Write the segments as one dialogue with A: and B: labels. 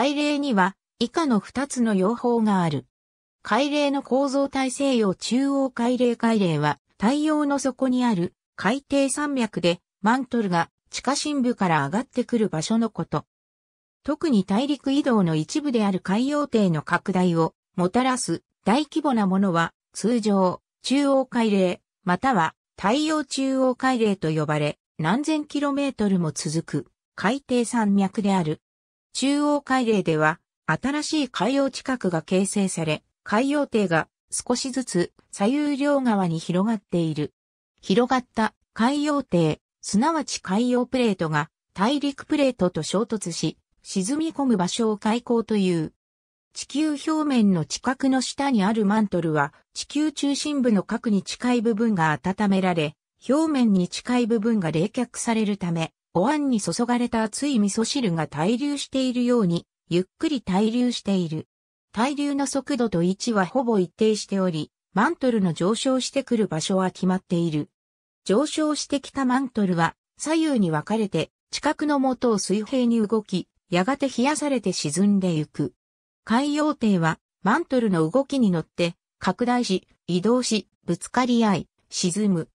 A: 海嶺には以下の2つの用法がある。海嶺の構造体西洋中央海嶺海嶺は太陽の底にある海底山脈でマントルが地下深部から上がってくる場所のこと。特に大陸移動の一部である海洋底の拡大をもたらす大規模なものは通常中央海嶺または太陽中央海嶺と呼ばれ何千キロメートルも続く海底山脈である。中央海嶺では、新しい海洋地殻が形成され、海洋底が少しずつ左右両側に広がっている。広がった海洋底、すなわち海洋プレートが大陸プレートと衝突し、沈み込む場所を海溝という。地球表面の地殻の下にあるマントルは、地球中心部の核に近い部分が温められ、表面に近い部分が冷却されるため、お椀に注がれた熱い味噌汁が滞留しているように、ゆっくり滞留している。滞留の速度と位置はほぼ一定しており、マントルの上昇してくる場所は決まっている。上昇してきたマントルは左右に分かれて、近くの元を水平に動き、やがて冷やされて沈んでいく。海洋底はマントルの動きに乗って拡大し、移動し、ぶつかり合い、沈む。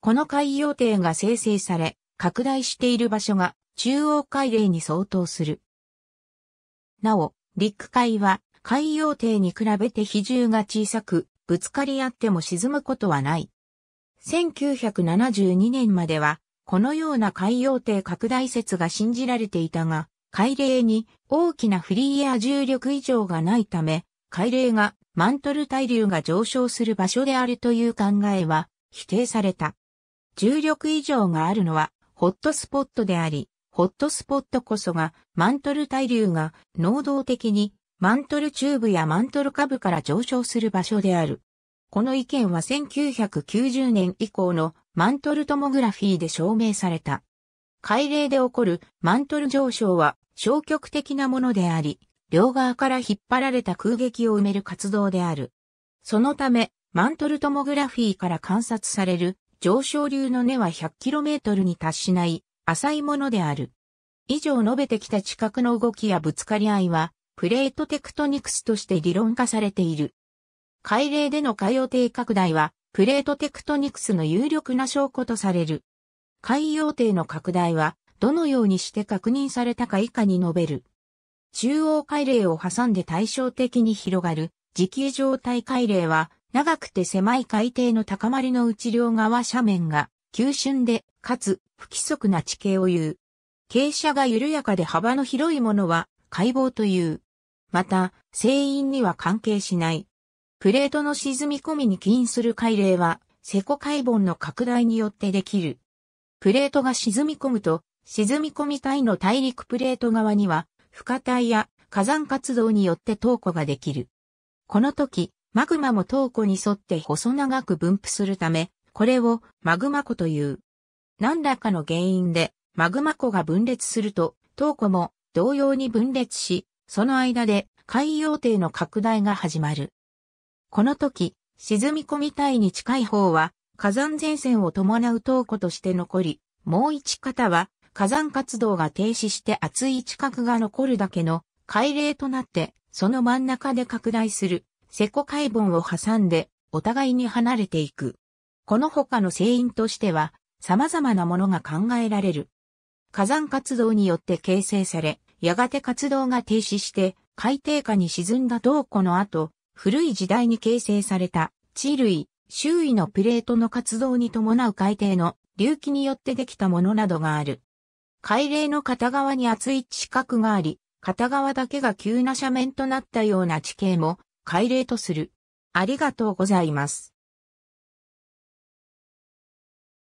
A: この海洋底が生成され、拡大している場所が中央海嶺に相当する。なお、陸海は海洋艇に比べて比重が小さく、ぶつかり合っても沈むことはない。1972年までは、このような海洋艇拡大説が信じられていたが、海嶺に大きなフリーや重力異常がないため、海嶺がマントル対流が上昇する場所であるという考えは否定された。重力異常があるのはホットスポットであり、ホットスポットこそがマントル対流が能動的にマントルチューブやマントル下部から上昇する場所である。この意見は1990年以降のマントルトモグラフィーで証明された。海嶺で起こるマントル上昇は消極的なものであり、両側から引っ張られた空撃を埋める活動である。そのため、マントルトモグラフィーから観察される上昇流の根は 100km に達しない浅いものである。以上述べてきた地殻の動きやぶつかり合いは、プレートテクトニクスとして理論化されている。海嶺での海洋底拡大は、プレートテクトニクスの有力な証拠とされる。海洋底の拡大は、どのようにして確認されたか以下に述べる。中央海嶺を挟んで対照的に広がる、磁気状態海嶺は、長くて狭い海底の高まりの内両側斜面が、急峻で、かつ、不規則な地形を言う。傾斜が緩やかで幅の広いものは、海防という。また、聖因には関係しない。プレートの沈み込みに起因する海嶺は、セコ海盆の拡大によってできる。プレートが沈み込むと、沈み込み体の大陸プレート側には、不可体や火山活動によって投庫ができる。この時、マグマも塔庫に沿って細長く分布するため、これをマグマ湖という。何らかの原因でマグマ湖が分裂すると、塔庫も同様に分裂し、その間で海洋底の拡大が始まる。この時、沈み込み帯に近い方は火山前線を伴う塔庫として残り、もう一方は火山活動が停止して厚い地殻が残るだけの海嶺となって、その真ん中で拡大する。セコ海盆を挟んで、お互いに離れていく。この他の聖因としては、様々なものが考えられる。火山活動によって形成され、やがて活動が停止して、海底下に沈んだ洞庫の後、古い時代に形成された地類、周囲のプレートの活動に伴う海底の隆起によってできたものなどがある。海嶺の片側に厚い地殻があり、片側だけが急な斜面となったような地形も改例とする。ありがとうございます。